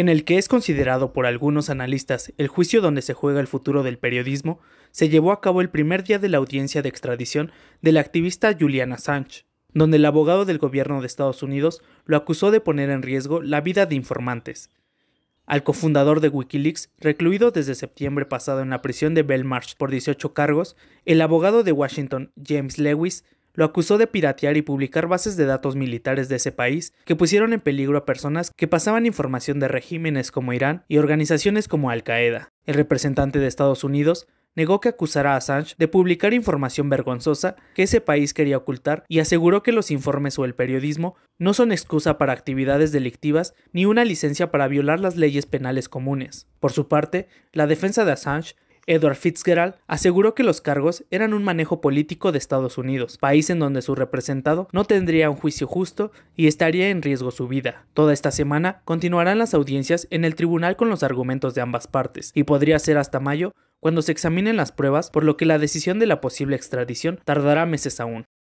en el que es considerado por algunos analistas el juicio donde se juega el futuro del periodismo, se llevó a cabo el primer día de la audiencia de extradición de la activista Julian Assange, donde el abogado del gobierno de Estados Unidos lo acusó de poner en riesgo la vida de informantes. Al cofundador de Wikileaks, recluido desde septiembre pasado en la prisión de Belmarsh por 18 cargos, el abogado de Washington, James Lewis, lo acusó de piratear y publicar bases de datos militares de ese país que pusieron en peligro a personas que pasaban información de regímenes como Irán y organizaciones como Al-Qaeda. El representante de Estados Unidos negó que acusara a Assange de publicar información vergonzosa que ese país quería ocultar y aseguró que los informes o el periodismo no son excusa para actividades delictivas ni una licencia para violar las leyes penales comunes. Por su parte, la defensa de Assange Edward Fitzgerald, aseguró que los cargos eran un manejo político de Estados Unidos, país en donde su representado no tendría un juicio justo y estaría en riesgo su vida. Toda esta semana continuarán las audiencias en el tribunal con los argumentos de ambas partes, y podría ser hasta mayo cuando se examinen las pruebas, por lo que la decisión de la posible extradición tardará meses aún.